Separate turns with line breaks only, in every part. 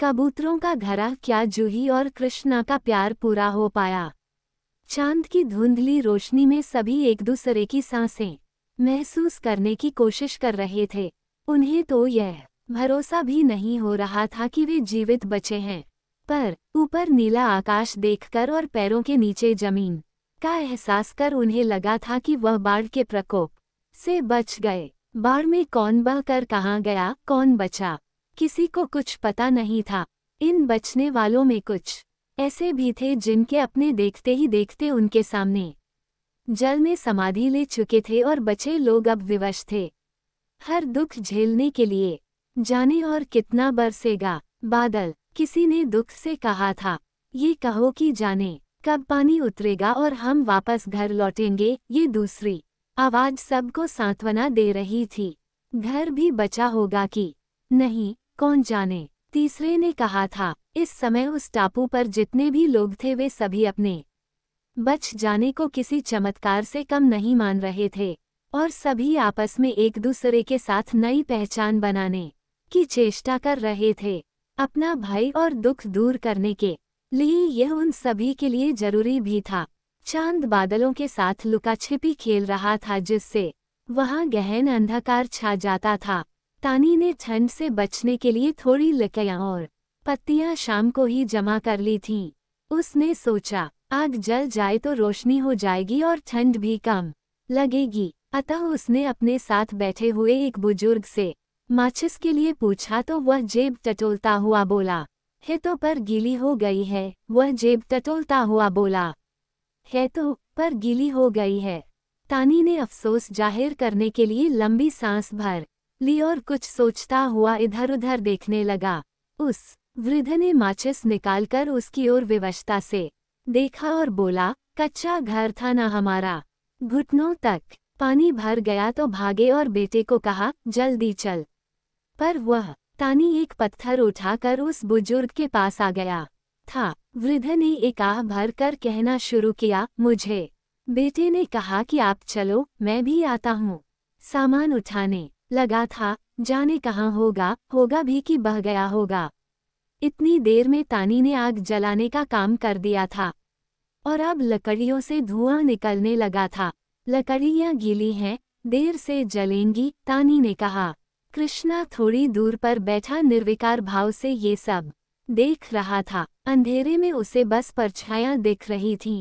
कबूतरों का घरा क्या जूही और कृष्णा का प्यार पूरा हो पाया चांद की धुंधली रोशनी में सभी एक दूसरे की सांसें महसूस करने की कोशिश कर रहे थे उन्हें तो यह भरोसा भी नहीं हो रहा था कि वे जीवित बचे हैं पर ऊपर नीला आकाश देखकर और पैरों के नीचे जमीन का एहसास कर उन्हें लगा था कि वह बाढ़ के प्रकोप से बच गए बाढ़ में कौन बह कर कहाँ गया कौन बचा किसी को कुछ पता नहीं था इन बचने वालों में कुछ ऐसे भी थे जिनके अपने देखते ही देखते उनके सामने जल में समाधि ले चुके थे और बचे लोग अब विवश थे हर दुख झेलने के लिए जाने और कितना बरसेगा बादल किसी ने दुख से कहा था ये कहो कि जाने कब पानी उतरेगा और हम वापस घर लौटेंगे ये दूसरी आवाज सबको सांत्वना दे रही थी घर भी बचा होगा कि नहीं कौन जाने तीसरे ने कहा था इस समय उस टापू पर जितने भी लोग थे वे सभी अपने बच जाने को किसी चमत्कार से कम नहीं मान रहे थे और सभी आपस में एक दूसरे के साथ नई पहचान बनाने की चेष्टा कर रहे थे अपना भय और दुख दूर करने के लिए यह उन सभी के लिए जरूरी भी था चांद बादलों के साथ लुकाछिपी खेल रहा था जिससे वहाँ गहन अंधकार छा जाता था तानी ने ठंड से बचने के लिए थोड़ी लकियाँ और पत्तियाँ शाम को ही जमा कर ली थीं उसने सोचा आग जल जाए तो रोशनी हो जाएगी और ठंड भी कम लगेगी अतः उसने अपने साथ बैठे हुए एक बुजुर्ग से माचिस के लिए पूछा तो वह जेब टटोलता हुआ बोला है तो पर गीली हो गई है वह जेब टटोलता हुआ बोला है तो पर गीली हो गई है तानी ने अफसोस जाहिर करने के लिए लंबी सांस भर लियोर कुछ सोचता हुआ इधर उधर देखने लगा उस वृद्ध ने माचिस निकालकर उसकी ओर विवशता से देखा और बोला कच्चा घर था न हमारा घुटनों तक पानी भर गया तो भागे और बेटे को कहा जल्दी चल पर वह तानी एक पत्थर उठाकर उस बुजुर्ग के पास आ गया था वृद्ध ने एक आह भर कर कहना शुरू किया मुझे बेटे ने कहा कि आप चलो मैं भी आता हूँ सामान उठाने लगा था जाने कहाँ होगा होगा भी कि बह गया होगा इतनी देर में तानी ने आग जलाने का काम कर दिया था और अब लकड़ियों से धुआं निकलने लगा था लकड़ियाँ गीली हैं देर से जलेंगी तानी ने कहा कृष्णा थोड़ी दूर पर बैठा निर्विकार भाव से ये सब देख रहा था अंधेरे में उसे बस परछाया दिख रही थी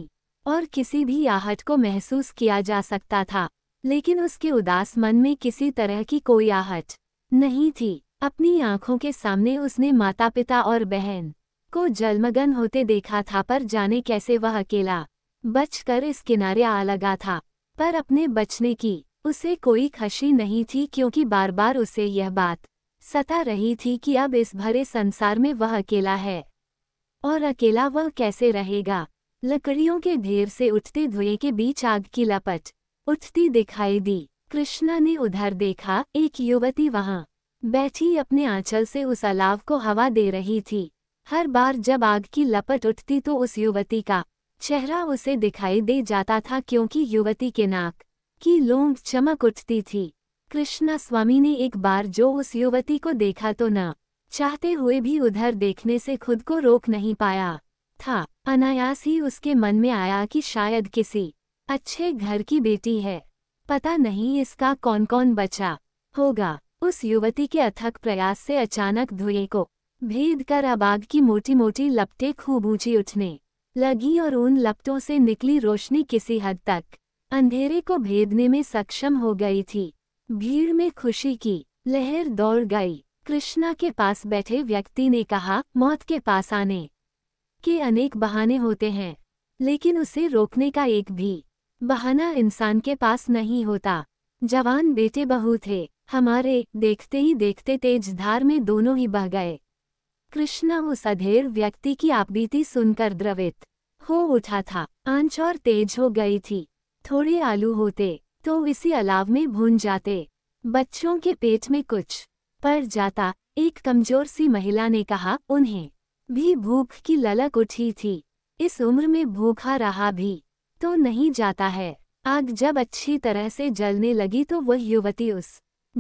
और किसी भी आहट को महसूस किया जा सकता था लेकिन उसके उदास मन में किसी तरह की कोई आहट नहीं थी अपनी आंखों के सामने उसने माता पिता और बहन को जलमगन होते देखा था पर जाने कैसे वह अकेला बचकर इस किनारे आ लगा था पर अपने बचने की उसे कोई खुशी नहीं थी क्योंकि बार बार उसे यह बात सता रही थी कि अब इस भरे संसार में वह अकेला है और अकेला वह कैसे रहेगा लकड़ियों के ढेर से उठते धुएं के बीच आग की लपट उठती दिखाई दी कृष्णा ने उधर देखा एक युवती वहां बैठी अपने आंचल से उस अलाव को हवा दे रही थी हर बार जब आग की लपट उठती तो उस युवती का चेहरा उसे दिखाई दे जाता था क्योंकि युवती के नाक की लोंग चमक उठती थी कृष्णा स्वामी ने एक बार जो उस युवती को देखा तो न चाहते हुए भी उधर देखने से खुद को रोक नहीं पाया था अनायास ही उसके मन में आया कि शायद किसी अच्छे घर की बेटी है पता नहीं इसका कौन कौन बचा होगा उस युवती के अथक प्रयास से अचानक धुएं को भेद कर अबाग की मोटी मोटी लपटे खूब ऊंची उठने लगी और उन लपटों से निकली रोशनी किसी हद तक अंधेरे को भेदने में सक्षम हो गई थी भीड़ में खुशी की लहर दौड़ गई कृष्णा के पास बैठे व्यक्ति ने कहा मौत के पास आने के अनेक बहाने होते हैं लेकिन उसे रोकने का एक भी बहाना इंसान के पास नहीं होता जवान बेटे बहू थे हमारे देखते ही देखते तेज धार में दोनों ही बह गए कृष्णा उस अधेर व्यक्ति की आपबीती सुनकर द्रवित हो उठा था आंच और तेज हो गई थी थोड़े आलू होते तो इसी अलाव में भून जाते बच्चों के पेट में कुछ पर जाता एक कमजोर सी महिला ने कहा उन्हें भी भूख की ललक उठी थी इस उम्र में भूखा रहा भी तो नहीं जाता है आग जब अच्छी तरह से जलने लगी तो वह युवती उस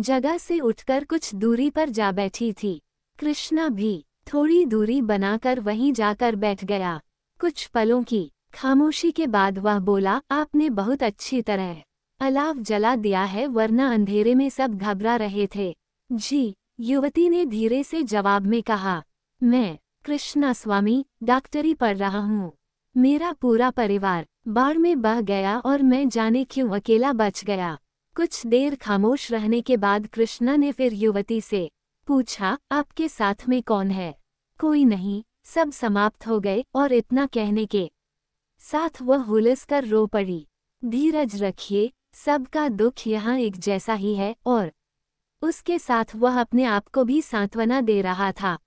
जगह से उठकर कुछ दूरी पर जा बैठी थी कृष्णा भी थोड़ी दूरी बनाकर वहीं जाकर बैठ गया कुछ पलों की खामोशी के बाद वह बोला आपने बहुत अच्छी तरह अलाव जला दिया है वरना अंधेरे में सब घबरा रहे थे जी युवती ने धीरे से जवाब में कहा मैं कृष्णा स्वामी डॉक्टरी पढ़ रहा हूँ मेरा पूरा परिवार बाढ़ में बह गया और मैं जाने क्यों अकेला बच गया कुछ देर खामोश रहने के बाद कृष्णा ने फिर युवती से पूछा आपके साथ में कौन है कोई नहीं सब समाप्त हो गए और इतना कहने के साथ वह हुलस कर रो पड़ी धीरज रखिए सबका दुख यहाँ एक जैसा ही है और उसके साथ वह अपने आप को भी सांत्वना दे रहा था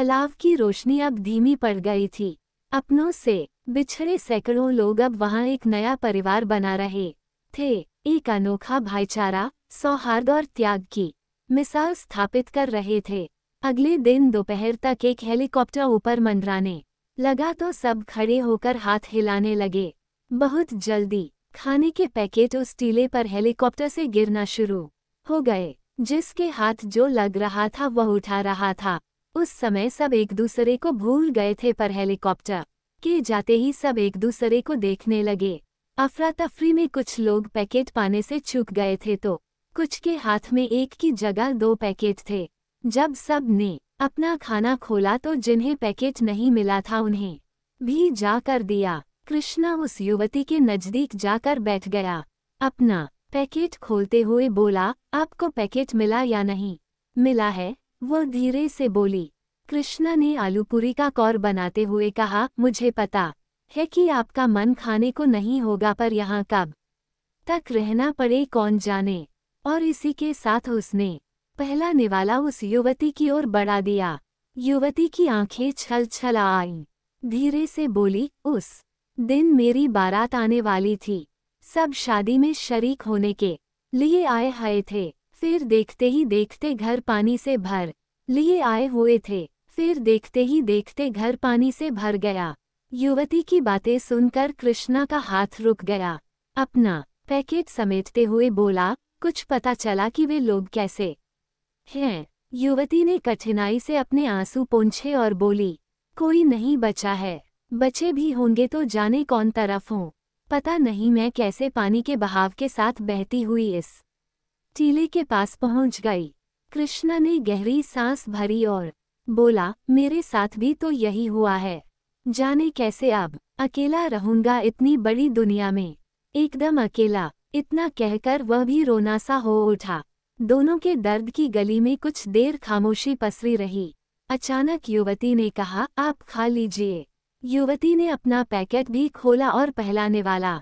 अलाव की रोशनी अब धीमी पड़ गई थी अपनों से बिछड़े सैकड़ों लोग अब वहाँ एक नया परिवार बना रहे थे एक अनोखा भाईचारा सौहार्द और त्याग की मिसाल स्थापित कर रहे थे अगले दिन दोपहर तक एक हेलीकॉप्टर ऊपर मंडराने लगा तो सब खड़े होकर हाथ हिलाने लगे बहुत जल्दी खाने के पैकेट उस टीले पर हेलीकॉप्टर से गिरना शुरू हो गए जिसके हाथ जो लग रहा था वह उठा रहा था उस समय सब एक दूसरे को भूल गए थे पर हेलीकॉप्टर के जाते ही सब एक दूसरे को देखने लगे अफरा तफरी में कुछ लोग पैकेट पाने से चूक गए थे तो कुछ के हाथ में एक की जगह दो पैकेट थे जब सब ने अपना खाना खोला तो जिन्हें पैकेट नहीं मिला था उन्हें भी जा कर दिया कृष्णा उस युवती के नज़दीक जाकर बैठ गया अपना पैकेट खोलते हुए बोला आपको पैकेट मिला या नहीं मिला है वह धीरे से बोली कृष्णा ने आलूपुरी का कौर बनाते हुए कहा मुझे पता है कि आपका मन खाने को नहीं होगा पर यहाँ कब तक रहना पड़े कौन जाने और इसी के साथ उसने पहला निवाला उस युवती की ओर बढ़ा दिया युवती की आंखें छल छल आई धीरे से बोली उस दिन मेरी बारात आने वाली थी सब शादी में शरीक होने के लिए आए हए थे फिर देखते ही देखते घर पानी से भर लिए आए हुए थे फिर देखते ही देखते घर पानी से भर गया युवती की बातें सुनकर कृष्णा का हाथ रुक गया अपना पैकेट समेटते हुए बोला कुछ पता चला कि वे लोग कैसे हैं युवती ने कठिनाई से अपने आंसू पोंछे और बोली कोई नहीं बचा है बचे भी होंगे तो जाने कौन तरफ हों पता नहीं मैं कैसे पानी के बहाव के साथ बहती हुई इस टीले के पास पहुंच गई कृष्णा ने गहरी सांस भरी और बोला मेरे साथ भी तो यही हुआ है जाने कैसे अब अकेला रहूंगा इतनी बड़ी दुनिया में एकदम अकेला इतना कहकर वह भी रोना सा हो उठा दोनों के दर्द की गली में कुछ देर खामोशी पसरी रही अचानक युवती ने कहा आप खा लीजिए युवती ने अपना पैकेट भी खोला और पहलाने वाला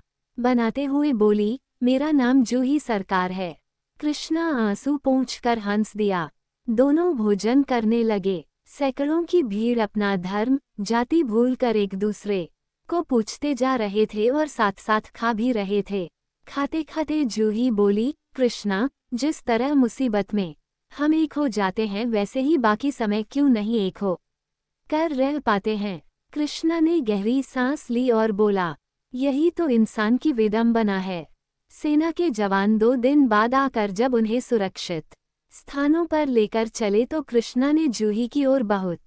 बनाते हुए बोली मेरा नाम जूही सरकार है कृष्णा आंसू पहुँच हंस दिया दोनों भोजन करने लगे सैकड़ों की भीड़ अपना धर्म जाति भूल कर एक दूसरे को पूछते जा रहे थे और साथ साथ खा भी रहे थे खाते खाते जूही बोली कृष्णा जिस तरह मुसीबत में हम एक हो जाते हैं वैसे ही बाकी समय क्यों नहीं एक हो कर रह पाते हैं कृष्णा ने गहरी सांस ली और बोला यही तो इंसान की विदम्बना है सेना के जवान दो दिन बाद आकर जब उन्हें सुरक्षित स्थानों पर लेकर चले तो कृष्णा ने जूही की ओर बहुत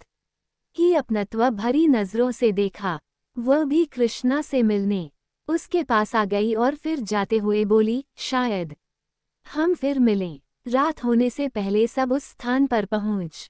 ही अपनत्व भरी नजरों से देखा वह भी कृष्णा से मिलने उसके पास आ गई और फिर जाते हुए बोली शायद हम फिर मिलें रात होने से पहले सब उस स्थान पर पहुंच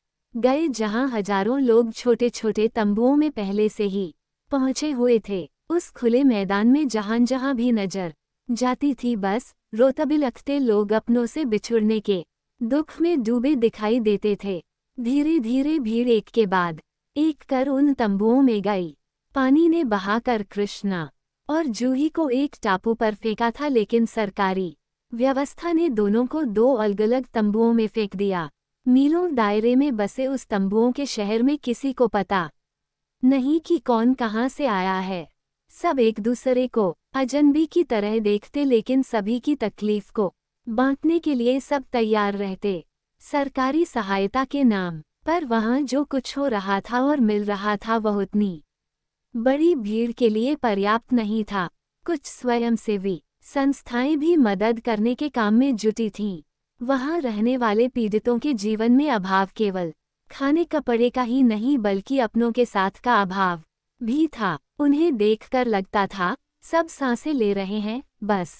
गए जहां हजारों लोग छोटे छोटे तंबुओं में पहले से ही पहुंचे हुए थे उस खुले मैदान में जहां जहां भी नजर जाती थी बस रोतबिलखते लोग अपनों से बिछुड़ने के दुख में डूबे दिखाई देते थे धीरे धीरे भीड़ एक के बाद एक कर उन तंबुओं में गई पानी ने बहाकर कृष्णा और जूही को एक टापू पर फेंका था लेकिन सरकारी व्यवस्था ने दोनों को दो अलग अलग तंबुओं में फेंक दिया मीलों दायरे में बसे उस तंबुओं के शहर में किसी को पता नहीं कि कौन कहाँ से आया है सब एक दूसरे को अजनबी की तरह देखते लेकिन सभी की तकलीफ को बांटने के लिए सब तैयार रहते सरकारी सहायता के नाम पर वहाँ जो कुछ हो रहा था और मिल रहा था वह उतनी बड़ी भीड़ के लिए पर्याप्त नहीं था कुछ स्वयंसेवी संस्थाएं भी मदद करने के काम में जुटी थीं वहाँ रहने वाले पीड़ितों के जीवन में अभाव केवल खाने कपड़े का ही नहीं बल्कि अपनों के साथ का अभाव भी था उन्हें देखकर लगता था सब सांसें ले रहे हैं बस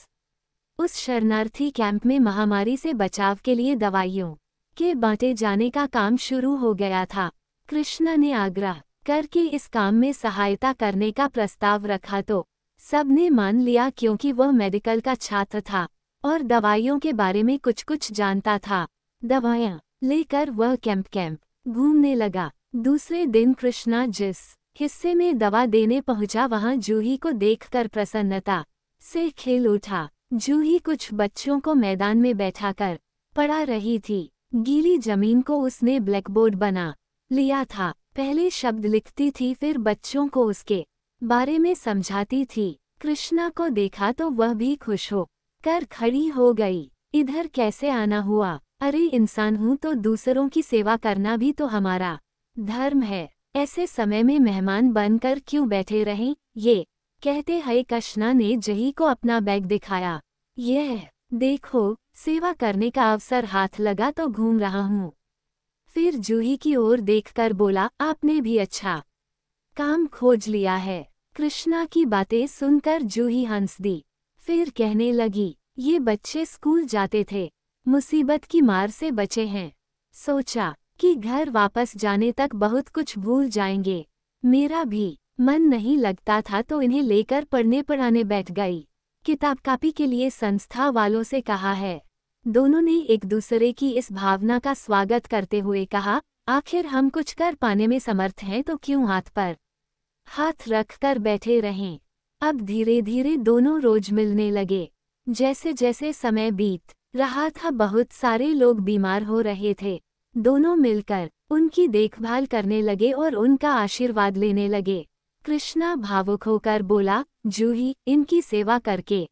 उस शरणार्थी कैंप में महामारी से बचाव के लिए दवाइयों के बांटे जाने का काम शुरू हो गया था कृष्णा ने आग्रह करके इस काम में सहायता करने का प्रस्ताव रखा तो सब ने मान लिया क्योंकि वह मेडिकल का छात्र था और दवाइयों के बारे में कुछ कुछ जानता था दवाइयाँ लेकर वह कैंप कैंप घूमने लगा दूसरे दिन कृष्णा जिस हिस्से में दवा देने पहुंचा वहां जूही को देखकर प्रसन्नता से खेल उठा जूही कुछ बच्चों को मैदान में बैठा कर पढ़ा रही थी गीली जमीन को उसने ब्लैकबोर्ड बना लिया था पहले शब्द लिखती थी फिर बच्चों को उसके बारे में समझाती थी कृष्णा को देखा तो वह भी खुश हो कर खड़ी हो गई इधर कैसे आना हुआ अरे इंसान हूँ तो दूसरों की सेवा करना भी तो हमारा धर्म है ऐसे समय में मेहमान बनकर क्यों बैठे रहें ये कहते हए कृष्णा ने जही को अपना बैग दिखाया यह देखो सेवा करने का अवसर हाथ लगा तो घूम रहा हूँ फिर जूही की ओर देखकर बोला आपने भी अच्छा काम खोज लिया है कृष्णा की बातें सुनकर जूही हंस दी फिर कहने लगी ये बच्चे स्कूल जाते थे मुसीबत की मार से बचे हैं सोचा कि घर वापस जाने तक बहुत कुछ भूल जाएंगे मेरा भी मन नहीं लगता था तो इन्हें लेकर पढ़ने पढ़ाने बैठ गई किताब कापी के लिए संस्था वालों से कहा है दोनों ने एक दूसरे की इस भावना का स्वागत करते हुए कहा आखिर हम कुछ कर पाने में समर्थ हैं तो क्यों हाथ पर हाथ रख कर बैठे रहें अब धीरे धीरे दोनों रोज मिलने लगे जैसे जैसे समय बीत रहा था बहुत सारे लोग बीमार हो रहे थे दोनों मिलकर उनकी देखभाल करने लगे और उनका आशीर्वाद लेने लगे कृष्णा भावुक होकर बोला जूही इनकी सेवा करके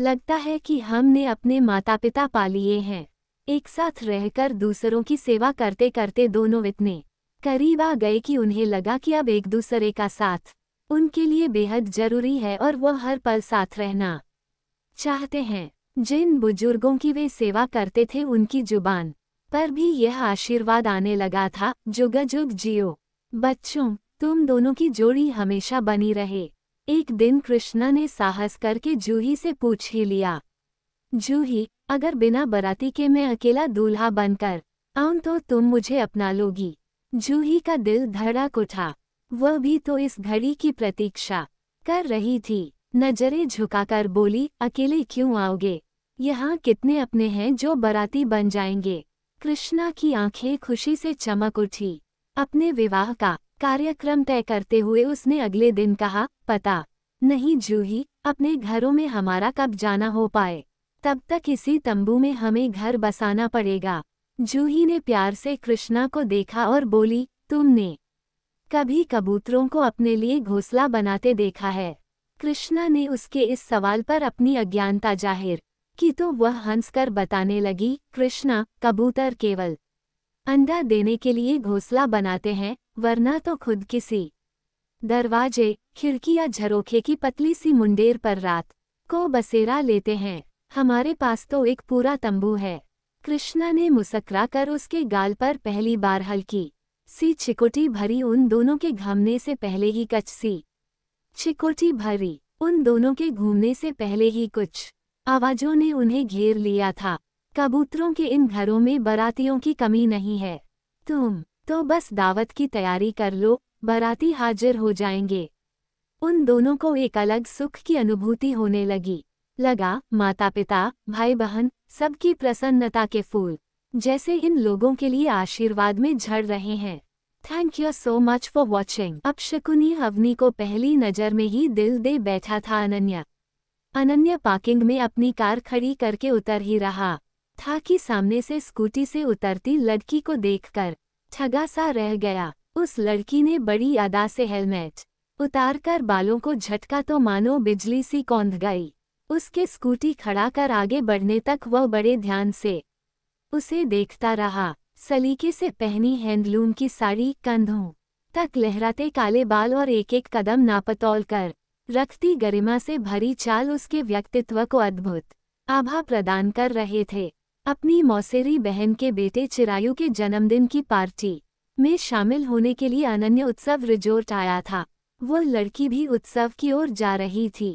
लगता है कि हमने अपने माता पिता पा लिए हैं एक साथ रहकर दूसरों की सेवा करते करते दोनों इतने करीब आ गए कि उन्हें लगा कि अब एक दूसरे का साथ उनके लिए बेहद जरूरी है और वह हर पल साथ रहना चाहते हैं जिन बुजुर्गों की वे सेवा करते थे उनकी जुबान पर भी यह आशीर्वाद आने लगा था जुग जियो बच्चों तुम दोनों की जोड़ी हमेशा बनी रहे एक दिन कृष्णा ने साहस करके जूही से पूछ ही लिया जूही अगर बिना बराती के मैं अकेला दूल्हा बनकर आऊं तो तुम मुझे अपना लोगी जूही का दिल धड़क उठा वह भी तो इस घड़ी की प्रतीक्षा कर रही थी नजरें झुकाकर बोली अकेले क्यों आओगे यहाँ कितने अपने हैं जो बराती बन जाएंगे कृष्णा की आंखें खुशी से चमक उठी अपने विवाह का कार्यक्रम तय करते हुए उसने अगले दिन कहा पता नहीं जूही अपने घरों में हमारा कब जाना हो पाए तब तक इसी तंबू में हमें घर बसाना पड़ेगा जूही ने प्यार से कृष्णा को देखा और बोली तुमने कभी कबूतरों को अपने लिए घोंसला बनाते देखा है कृष्णा ने उसके इस सवाल पर अपनी अज्ञानता जाहिर कि तो वह हंसकर बताने लगी कृष्णा कबूतर केवल अंडा देने के लिए घोंसला बनाते हैं वरना तो खुद किसी दरवाजे खिड़की या झरोखे की पतली सी मुंडेर पर रात को बसेरा लेते हैं हमारे पास तो एक पूरा तंबू है कृष्णा ने मुस्करा कर उसके गाल पर पहली बार हल्की सी छिकुटी भरी उन दोनों के घामने से पहले ही कच सी छिकुटी भरी उन दोनों के घूमने से पहले ही कुछ आवाजों ने उन्हें घेर लिया था कबूतरों के इन घरों में बरातियों की कमी नहीं है तुम तो बस दावत की तैयारी कर लो बराती हाजिर हो जाएंगे उन दोनों को एक अलग सुख की अनुभूति होने लगी लगा माता पिता भाई बहन सबकी प्रसन्नता के फूल जैसे इन लोगों के लिए आशीर्वाद में झड़ रहे हैं thank you so much for watching अब शकुनी अवनी को पहली नज़र में ही दिल दे बैठा था अनन्या अनन्या पार्किंग में अपनी कार खड़ी करके उतर ही रहा था कि सामने से स्कूटी से उतरती लड़की को देखकर ठगा सा रह गया उस लड़की ने बड़ी अदा से हेलमेट उतारकर बालों को झटका तो मानो बिजली सी कौंध गई उसके स्कूटी खड़ा कर आगे बढ़ने तक वह बड़े ध्यान से उसे देखता रहा सलीके से पहनी हैंडलूम की साड़ी कंधों तक लहराते काले बाल और एक एक कदम नापतौल कर रखती गरिमा से भरी चाल उसके व्यक्तित्व को अद्भुत आभा प्रदान कर रहे थे अपनी मौसेरी बहन के बेटे चिरायु के जन्मदिन की पार्टी में शामिल होने के लिए अनन्य उत्सव रिजोर्ट आया था वो लड़की भी उत्सव की ओर जा रही थी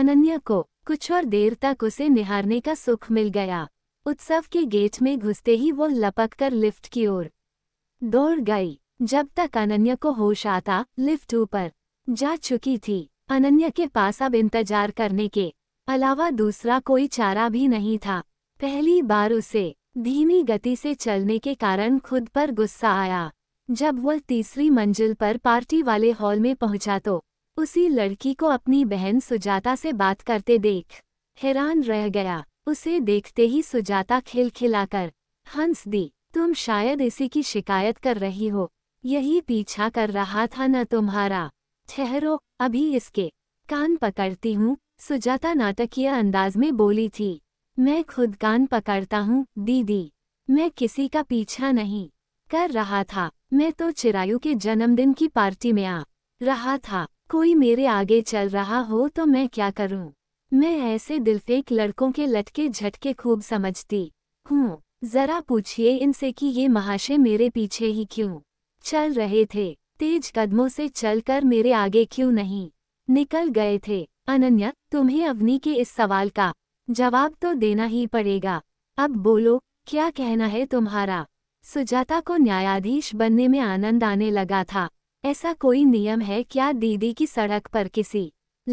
अनन्या को कुछ और देर तक उसे निहारने का सुख मिल गया उत्सव के गेट में घुसते ही वो लपक कर लिफ्ट की ओर दौड़ गई जब तक अनन्या को होश आता लिफ्ट ऊपर जा चुकी थी अनन्या के पास अब इंतजार करने के अलावा दूसरा कोई चारा भी नहीं था पहली बार उसे धीमी गति से चलने के कारण खुद पर गुस्सा आया जब वह तीसरी मंजिल पर पार्टी वाले हॉल में पहुंचा तो उसी लड़की को अपनी बहन सुजाता से बात करते देख हैरान रह गया उसे देखते ही सुजाता खिलखिलाकर हंस दी तुम शायद इसी की शिकायत कर रही हो यही पीछा कर रहा था न तुम्हारा ठहरो अभी इसके कान पकड़ती हूँ सुजाता नाटकीय अंदाज में बोली थी मैं खुद कान पकड़ता हूँ दीदी मैं किसी का पीछा नहीं कर रहा था मैं तो चिरायु के जन्मदिन की पार्टी में आ रहा था कोई मेरे आगे चल रहा हो तो मैं क्या करूं? मैं ऐसे दिलफेक लड़कों के लटके झटके खूब समझती हूँ जरा पूछिए इनसे कि ये महाशय मेरे पीछे ही क्यों चल रहे थे तेज कदमों से चलकर मेरे आगे क्यों नहीं निकल गए थे अनन्या तुम्हें अवनी के इस सवाल का जवाब तो देना ही पड़ेगा अब बोलो क्या कहना है तुम्हारा सुजाता को न्यायाधीश बनने में आनंद आने लगा था ऐसा कोई नियम है क्या दीदी की सड़क पर किसी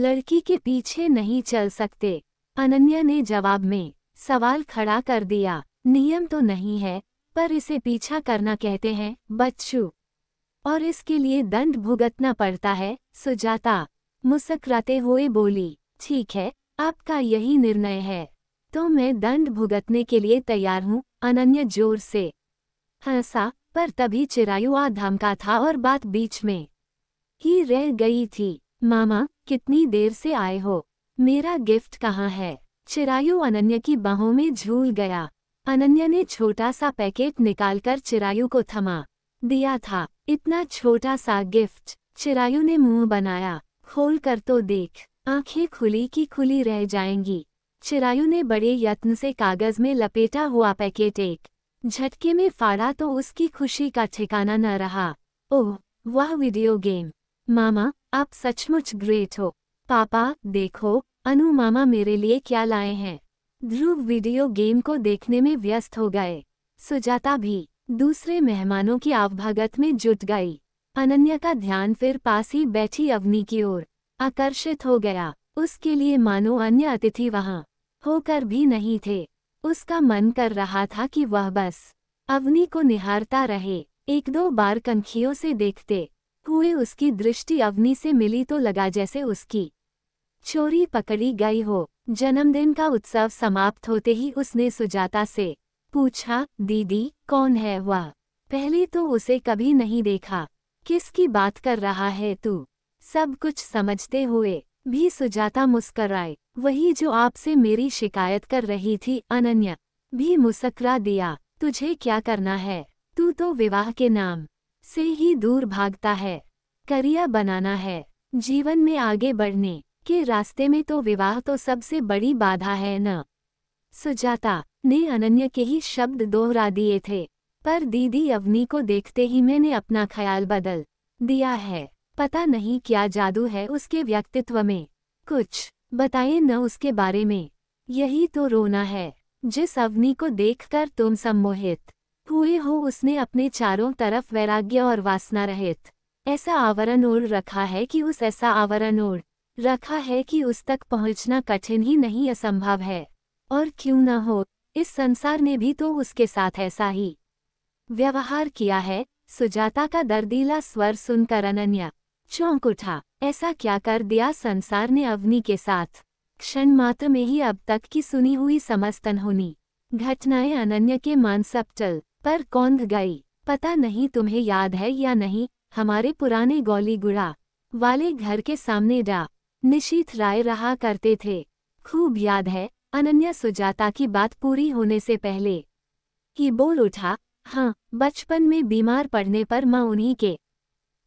लड़की के पीछे नहीं चल सकते अनन्या ने जवाब में सवाल खड़ा कर दिया नियम तो नहीं है पर इसे पीछा करना कहते हैं बच्चू और इसके लिए दंड भुगतना पड़ता है सुजाता मुस्कराते हुए बोली ठीक है आपका यही निर्णय है तो मैं दंड भुगतने के लिए तैयार हूँ अनन्य जोर से हंसा हाँ पर तभी आ धमका था और बात बीच में ही रह गई थी मामा कितनी देर से आए हो मेरा गिफ्ट कहाँ है चिरायु अनन्य की बाहों में झूल गया अनन्या ने छोटा सा पैकेट निकालकर चिरायु को थमा दिया था इतना छोटा सा गिफ्ट चिरायु ने मुंह बनाया खोल कर तो देख आंखें खुली की खुली रह जाएंगी चिरायु ने बड़े यत्न से कागज में लपेटा हुआ पैकेट एक झटके में फाड़ा तो उसकी खुशी का ठिकाना न रहा ओह वह वीडियो गेम मामा आप सचमुच ग्रेट हो पापा देखो अनु मामा मेरे लिए क्या लाए हैं ध्रुव वीडियो गेम को देखने में व्यस्त हो गए सुजाता भी दूसरे मेहमानों की आवभागत में जुट गई अनन्या का ध्यान फिर पास ही बैठी अवनी की ओर आकर्षित हो गया उसके लिए मानो अन्य अतिथि वहां होकर भी नहीं थे उसका मन कर रहा था कि वह बस अवनी को निहारता रहे एक दो बार कंखियों से देखते हुए उसकी दृष्टि अवनी से मिली तो लगा जैसे उसकी चोरी पकड़ी गई हो जन्मदिन का उत्सव समाप्त होते ही उसने सुजाता से पूछा दीदी कौन है वह पहले तो उसे कभी नहीं देखा किसकी बात कर रहा है तू सब कुछ समझते हुए भी सुजाता मुस्कराए वही जो आपसे मेरी शिकायत कर रही थी अनन्या भी मुस्करा दिया तुझे क्या करना है तू तो विवाह के नाम से ही दूर भागता है करिया बनाना है जीवन में आगे बढ़ने के रास्ते में तो विवाह तो सबसे बड़ी बाधा है न सुजाता ने अनन्य के ही शब्द दोहरा दिए थे पर दीदी अवनी को देखते ही मैंने अपना ख्याल बदल दिया है पता नहीं क्या जादू है उसके व्यक्तित्व में कुछ बताए न उसके बारे में यही तो रोना है जिस अवनी को देखकर तुम सम्मोहित हुए हो उसने अपने चारों तरफ वैराग्य और वासना रहित ऐसा आवरण ओढ़ रखा है कि उस ऐसा आवरण ओढ़ रखा है कि उस तक पहुंचना कठिन ही नहीं असंभव है और क्यों न हो इस संसार ने भी तो उसके साथ ऐसा ही व्यवहार किया है सुजाता का दर्दीला स्वर सुनकर अनन्या चौंक उठा ऐसा क्या कर दिया संसार ने अवनी के साथ क्षण मात्र में ही अब तक की सुनी हुई समस्त अनहोनी घटनाएं अनन्य के मानसपटल पर कौंध गई पता नहीं तुम्हें याद है या नहीं हमारे पुराने गौली गुड़ा वाले घर के सामने डा निशीथ राय रहा करते थे खूब याद है अनन्या सुजाता की बात पूरी होने से पहले ही बोल उठा हाँ बचपन में बीमार पड़ने पर माँ उन्हीं के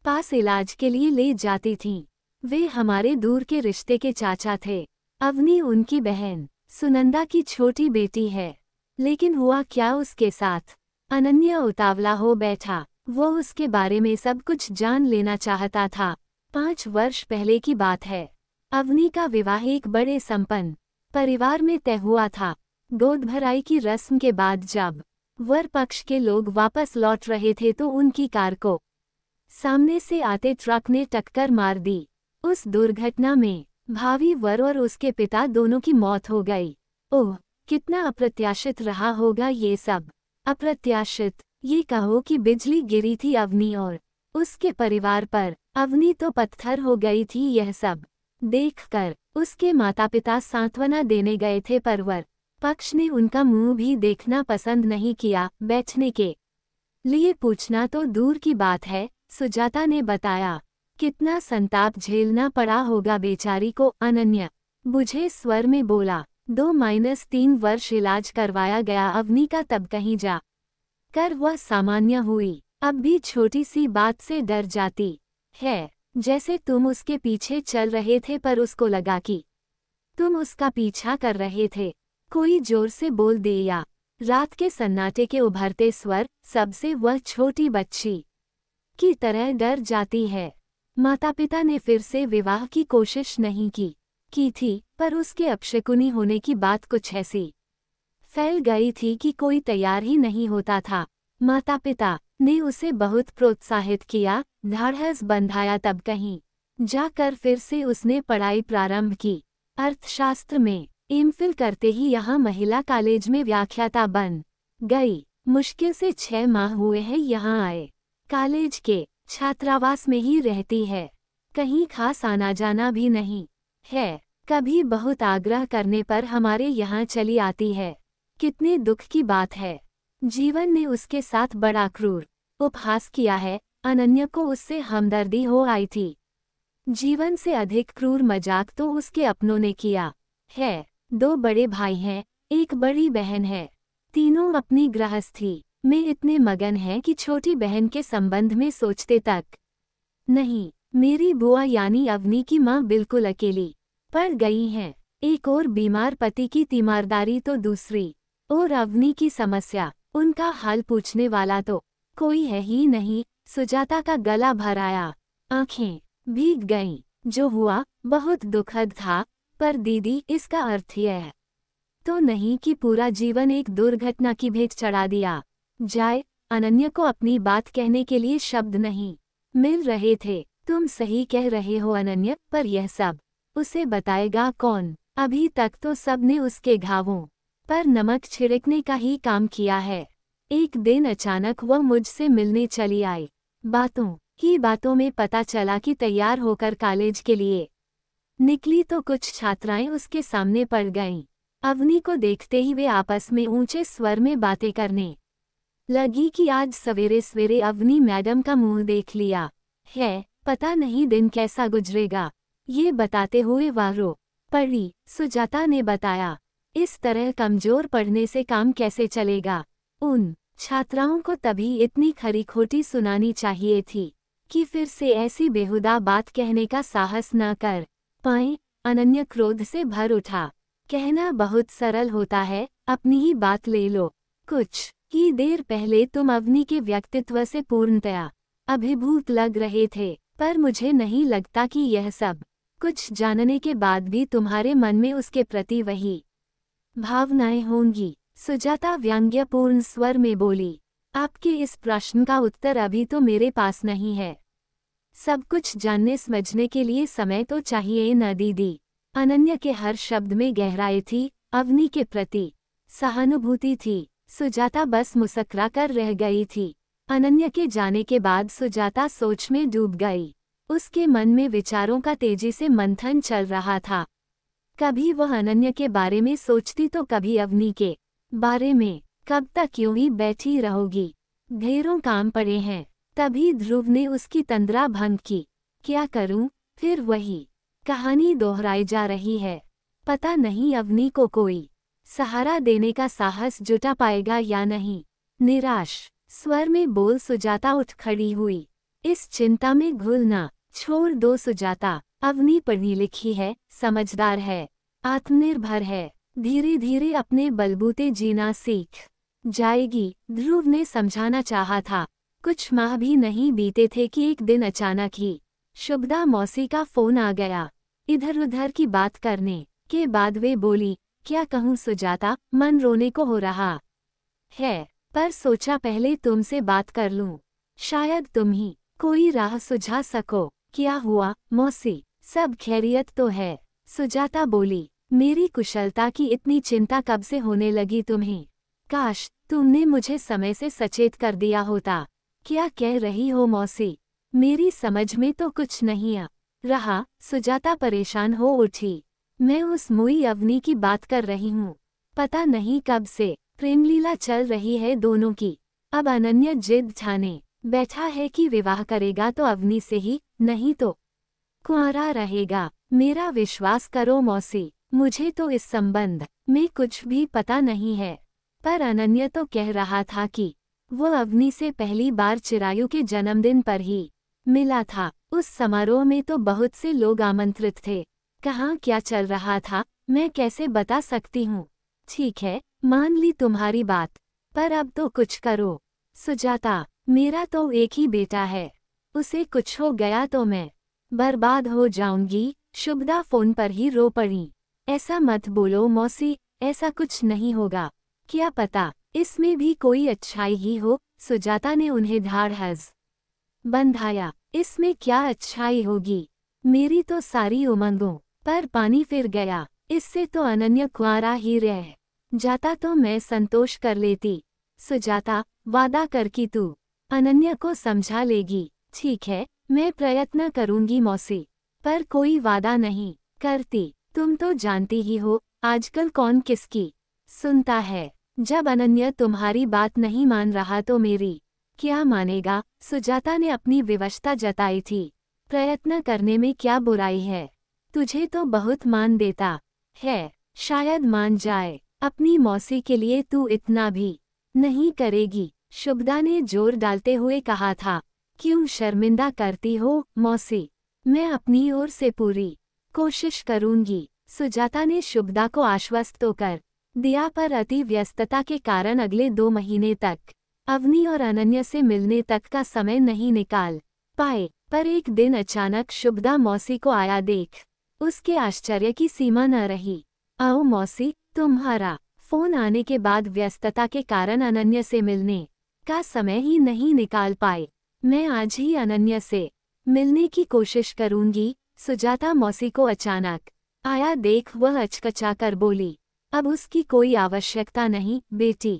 पास इलाज के लिए ले जाती थी वे हमारे दूर के रिश्ते के चाचा थे अवनी उनकी बहन सुनंदा की छोटी बेटी है लेकिन हुआ क्या उसके साथ अनन्या उतावला हो बैठा वो उसके बारे में सब कुछ जान लेना चाहता था पाँच वर्ष पहले की बात है अवनी का विवाह एक बड़े संपन्न परिवार में तय हुआ था गोद भराई की रस्म के बाद जब वर पक्ष के लोग वापस लौट रहे थे तो उनकी कार को सामने से आते ट्रक ने टक्कर मार दी उस दुर्घटना में भावी वर और उसके पिता दोनों की मौत हो गई ओह कितना अप्रत्याशित रहा होगा ये सब अप्रत्याशित ये कहो कि बिजली गिरी थी अवनी और उसके परिवार पर अवनी तो पत्थर हो गई थी यह सब देखकर उसके माता पिता सांत्वना देने गए थे परवर पक्ष ने उनका मुंह भी देखना पसंद नहीं किया बैठने के लिए पूछना तो दूर की बात है सुजाता ने बताया कितना संताप झेलना पड़ा होगा बेचारी को अनन्य बुझे स्वर में बोला दो माइनस तीन वर्ष इलाज करवाया गया अवनी का तब कहीं जा कर वह सामान्य हुई अब भी छोटी सी बात से डर जाती है जैसे तुम उसके पीछे चल रहे थे पर उसको लगा कि तुम उसका पीछा कर रहे थे कोई जोर से बोल दे या रात के सन्नाटे के उभरते स्वर सबसे वह छोटी बच्ची की तरह डर जाती है माता पिता ने फिर से विवाह की कोशिश नहीं की की थी पर उसके अपशकुनी होने की बात कुछ ऐसी फैल गई थी कि कोई तैयार ही नहीं होता था माता पिता ने उसे बहुत प्रोत्साहित किया धारहस बंधाया तब कहीं जाकर फिर से उसने पढ़ाई प्रारंभ की अर्थशास्त्र में एम फिल करते ही यहाँ महिला कॉलेज में व्याख्याता बन गई मुश्किल से छह माह हुए हैं यहाँ आए कॉलेज के छात्रावास में ही रहती है कहीं खास आना जाना भी नहीं है कभी बहुत आग्रह करने पर हमारे यहाँ चली आती है कितने दुख की बात है जीवन ने उसके साथ बड़ा क्रूर उपहास किया है अनन्य को उससे हमदर्दी हो आई थी जीवन से अधिक क्रूर मजाक तो उसके अपनों ने किया है दो बड़े भाई हैं एक बड़ी बहन है तीनों अपनी गृहस्थी में इतने मगन हैं कि छोटी बहन के संबंध में सोचते तक नहीं मेरी बुआ यानी अवनी की माँ बिल्कुल अकेली पड़ गई हैं एक और बीमार पति की तीमारदारी तो दूसरी और अवनी की समस्या उनका हाल पूछने वाला तो कोई है ही नहीं सुजाता का गला भर आया आँखें भीग गईं जो हुआ बहुत दुखद था पर दीदी इसका अर्थ यह तो नहीं कि पूरा जीवन एक दुर्घटना की भेंट चढ़ा दिया जाए अनन्य को अपनी बात कहने के लिए शब्द नहीं मिल रहे थे तुम सही कह रहे हो अनन्य पर यह सब उसे बताएगा कौन अभी तक तो सब ने उसके घावों पर नमक छिड़कने का ही काम किया है एक दिन अचानक वह मुझसे मिलने चली आई बातों ही बातों में पता चला कि तैयार होकर कॉलेज के लिए निकली तो कुछ छात्राएं उसके सामने पड़ गईं अवनी को देखते ही वे आपस में ऊंचे स्वर में बातें करने लगी कि आज सवेरे सवेरे अवनी मैडम का मुंह देख लिया है पता नहीं दिन कैसा गुजरेगा ये बताते हुए वारो पढ़ी सुजाता ने बताया इस तरह कमजोर पढ़ने से काम कैसे चलेगा उन छात्राओं को तभी इतनी खरी खोटी सुनानी चाहिए थी कि फिर से ऐसी बेहुदा बात कहने का साहस न कर पाए अनन्य क्रोध से भर उठा कहना बहुत सरल होता है अपनी ही बात ले लो कुछ ही देर पहले तुम अवनी के व्यक्तित्व से पूर्णतया अभिभूत लग रहे थे पर मुझे नहीं लगता कि यह सब कुछ जानने के बाद भी तुम्हारे मन में उसके प्रति वही भावनाएं होंगी सुजाता व्यंग्यपूर्ण स्वर में बोली आपके इस प्रश्न का उत्तर अभी तो मेरे पास नहीं है सब कुछ जानने समझने के लिए समय तो चाहिए न दीदी अनन्य के हर शब्द में गहराई थी अवनी के प्रति सहानुभूति थी सुजाता बस मुसकरा कर रह गई थी अनन्य के जाने के बाद सुजाता सोच में डूब गई उसके मन में विचारों का तेजी से मंथन चल रहा था कभी वह अनन्य के बारे में सोचती तो कभी अवनी के बारे में कब तक यूं ही बैठी रहोगी ढेरों काम पड़े हैं तभी ध्रुव ने उसकी तंद्रा भंग की क्या करूं फिर वही कहानी दोहराई जा रही है पता नहीं अवनी को कोई सहारा देने का साहस जुटा पाएगा या नहीं निराश स्वर में बोल सुजाता उठ खड़ी हुई इस चिंता में घुलना छोड़ दो सुजाता अवनी पढ़ी लिखी है समझदार है आत्मनिर्भर है धीरे धीरे अपने बलबूते जीना सीख जाएगी ध्रुव ने समझाना चाहा था कुछ माह भी नहीं बीते थे कि एक दिन अचानक ही शुभदा मौसी का फोन आ गया इधर उधर की बात करने के बाद वे बोली क्या कहूँ सुजाता मन रोने को हो रहा है पर सोचा पहले तुमसे बात कर लूँ शायद तुम ही कोई राह सुझा सको क्या हुआ मौसी सब खैरियत तो है सुजाता बोली मेरी कुशलता की इतनी चिंता कब से होने लगी तुम्हें काश तुमने मुझे समय से सचेत कर दिया होता क्या कह रही हो मौसी मेरी समझ में तो कुछ नहीं आ रहा सुजाता परेशान हो उठी मैं उस मुई अवनी की बात कर रही हूँ पता नहीं कब से प्रेमलीला चल रही है दोनों की अब अनन्य जिद छाने बैठा है कि विवाह करेगा तो अवनी से ही नहीं तो कुआरा रहेगा मेरा विश्वास करो मौसी मुझे तो इस संबंध में कुछ भी पता नहीं है पर अनन्य तो कह रहा था कि वो अग्नि से पहली बार चिरायु के जन्मदिन पर ही मिला था उस समारोह में तो बहुत से लोग आमंत्रित थे कहाँ क्या चल रहा था मैं कैसे बता सकती हूँ ठीक है मान ली तुम्हारी बात पर अब तो कुछ करो सुजाता मेरा तो एक ही बेटा है उसे कुछ हो गया तो मैं बर्बाद हो जाऊंगी शुभदा फोन पर ही रो पड़ी ऐसा मत बोलो मौसी ऐसा कुछ नहीं होगा क्या पता इसमें भी कोई अच्छाई ही हो सुजाता ने उन्हें हज बंधाया इसमें क्या अच्छाई होगी मेरी तो सारी उमंगों पर पानी फिर गया इससे तो अनन्य कुआरा ही रह जाता तो मैं संतोष कर लेती सुजाता वादा कर की तू अनन्य को समझा लेगी ठीक है मैं प्रयत्न करूंगी मौसी पर कोई वादा नहीं करती तुम तो जानती ही हो आजकल कौन किसकी सुनता है जब अनन्य तुम्हारी बात नहीं मान रहा तो मेरी क्या मानेगा सुजाता ने अपनी विवशता जताई थी प्रयत्न करने में क्या बुराई है तुझे तो बहुत मान देता है शायद मान जाए अपनी मौसी के लिए तू इतना भी नहीं करेगी शुभदा ने जोर डालते हुए कहा था क्यों शर्मिंदा करती हो मौसी मैं अपनी ओर से पूरी कोशिश करूंगी सुजाता ने शुभदा को आश्वस्त तो कर दिया पर अति व्यस्तता के कारण अगले दो महीने तक अवनि और अनन्य से मिलने तक का समय नहीं निकाल पाए पर एक दिन अचानक शुभदा मौसी को आया देख उसके आश्चर्य की सीमा न रही आओ मौसी तुम्हारा फोन आने के बाद व्यस्तता के कारण अनन्य से मिलने का समय ही नहीं निकाल पाए मैं आज ही अनन्य से मिलने की कोशिश करूंगी सुजाता मौसी को अचानक आया देख वह अचकचा कर बोली अब उसकी कोई आवश्यकता नहीं बेटी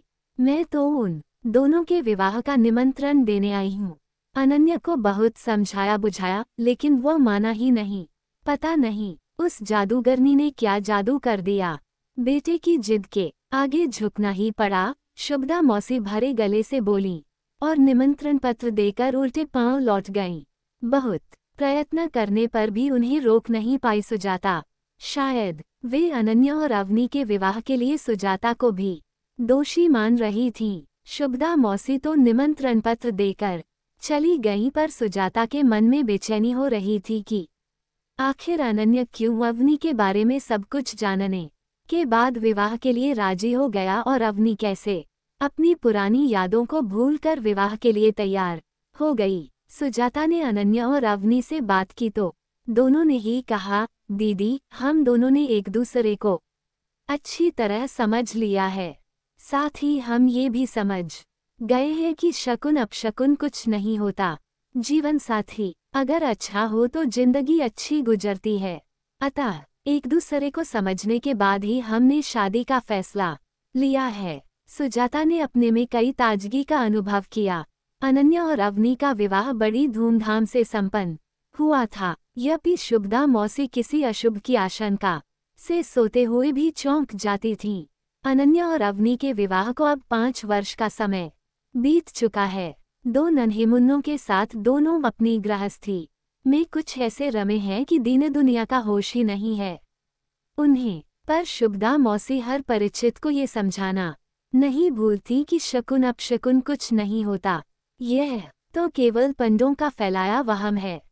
मैं तो उन दोनों के विवाह का निमंत्रण देने आई हूँ अनन्य को बहुत समझाया बुझाया लेकिन वह माना ही नहीं पता नहीं उस जादूगरनी ने क्या जादू कर दिया बेटे की जिद के आगे झुकना ही पड़ा शुभदा मौसी भरे गले से बोली और निमंत्रण पत्र देकर उल्टे पांव लौट गईं बहुत प्रयत्न करने पर भी उन्हें रोक नहीं पाई सुजाता शायद वे अनन्य और अवनी के विवाह के लिए सुजाता को भी दोषी मान रही थीं। शुभदा मौसी तो निमंत्रण पत्र देकर चली गई पर सुजाता के मन में बेचैनी हो रही थी कि आखिर अनन्य क्यों अवनी के बारे में सब कुछ जानने के बाद विवाह के लिए राजी हो गया और अवनी कैसे अपनी पुरानी यादों को भूलकर विवाह के लिए तैयार हो गई सुजाता ने अनन्या और अवनी से बात की तो दोनों ने ही कहा दीदी हम दोनों ने एक दूसरे को अच्छी तरह समझ लिया है साथ ही हम ये भी समझ गए हैं कि शकुन अपशकुन कुछ नहीं होता जीवन साथी अगर अच्छा हो तो जिंदगी अच्छी गुजरती है अतः एक दूसरे को समझने के बाद ही हमने शादी का फैसला लिया है सुजाता ने अपने में कई ताजगी का अनुभव किया अनन्या और अवनी का विवाह बड़ी धूमधाम से संपन्न हुआ था यद्यपि शुभदा मौसी किसी अशुभ की आशंका से सोते हुए भी चौंक जाती थीं। अनन्या और अवनी के विवाह को अब पाँच वर्ष का समय बीत चुका है दो नन्हे मुन्नों के साथ दोनों अपनी गृहस्थी में कुछ ऐसे रमे हैं कि दीन दुनिया का होश ही नहीं है उन्हें पर शुभदा मौसी हर परिचित को ये समझाना नहीं भूलती कि शकुन अपशकुन कुछ नहीं होता यह तो केवल पंडों का फैलाया वहम है